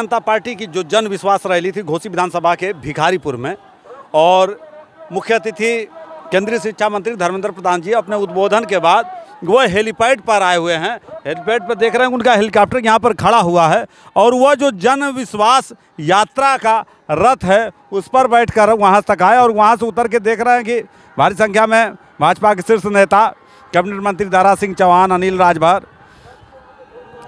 जनता पार्टी की जो जन विश्वास रैली थी घोसी विधानसभा के भिखारीपुर में और मुख्य अतिथि केंद्रीय शिक्षा मंत्री धर्मेंद्र प्रधान जी अपने उद्बोधन के बाद वह हेलीपैड पर आए हुए हैं हेलीपैड पर देख रहे हैं उनका हेलीकॉप्टर यहाँ पर खड़ा हुआ है और वह जो जन विश्वास यात्रा का रथ है उस पर बैठ कर वहाँ तक आए और वहाँ से उतर के देख रहे हैं कि भारी संख्या में भाजपा के शीर्ष नेता कैबिनेट मंत्री दारा सिंह चौहान अनिल राजभर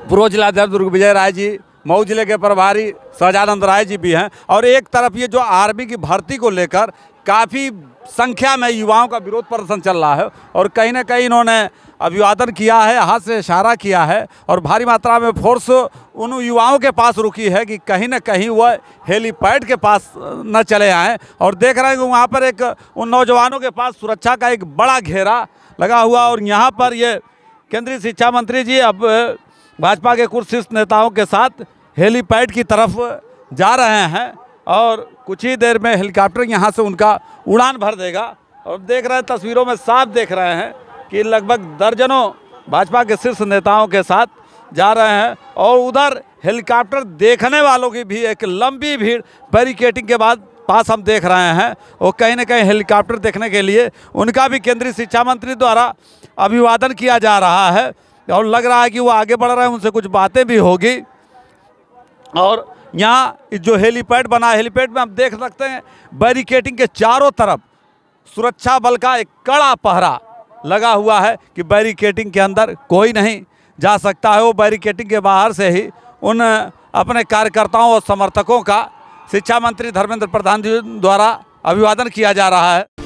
पूर्व जिलाध्यक्ष दुर्ग विजय राय जी मऊ जिले के प्रभारी सहजानंद राय जी भी हैं और एक तरफ ये जो आर्मी की भर्ती को लेकर काफ़ी संख्या में युवाओं का विरोध प्रदर्शन चल रहा है और कहीं ना कहीं इन्होंने अभिवादन किया है हाथ से इशारा किया है और भारी मात्रा में फोर्स उन युवाओं के पास रुकी है कि कहीं ना कहीं वह हेलीपैड के पास न चले आएँ और देख रहे हैं कि वहाँ पर एक उन नौजवानों के पास सुरक्षा का एक बड़ा घेरा लगा हुआ और यहाँ पर ये केंद्रीय शिक्षा मंत्री जी अब भाजपा के कुछ शीर्ष नेताओं के साथ हेलीपैड की तरफ जा रहे हैं और कुछ ही देर में हेलीकॉप्टर यहाँ से उनका उड़ान भर देगा और देख रहे हैं तस्वीरों में साफ देख रहे हैं कि लगभग दर्जनों भाजपा के शीर्ष नेताओं के साथ जा रहे हैं और उधर हेलीकॉप्टर देखने वालों की भी एक लंबी भीड़ बैरिकेटिंग के बाद पास हम देख रहे हैं और कहीं ना कहीं हेलीकॉप्टर देखने के लिए उनका भी केंद्रीय शिक्षा मंत्री द्वारा अभिवादन किया जा रहा है और लग रहा है कि वो आगे बढ़ रहे हैं उनसे कुछ बातें भी होगी और यहाँ जो हेलीपैड बना है हेलीपैड में आप देख सकते हैं बैरिकेटिंग के चारों तरफ सुरक्षा बल का एक कड़ा पहरा लगा हुआ है कि बैरिकेटिंग के अंदर कोई नहीं जा सकता है वो बैरिकेटिंग के बाहर से ही उन अपने कार्यकर्ताओं और समर्थकों का शिक्षा मंत्री धर्मेंद्र प्रधान जी द्वारा अभिवादन किया जा रहा है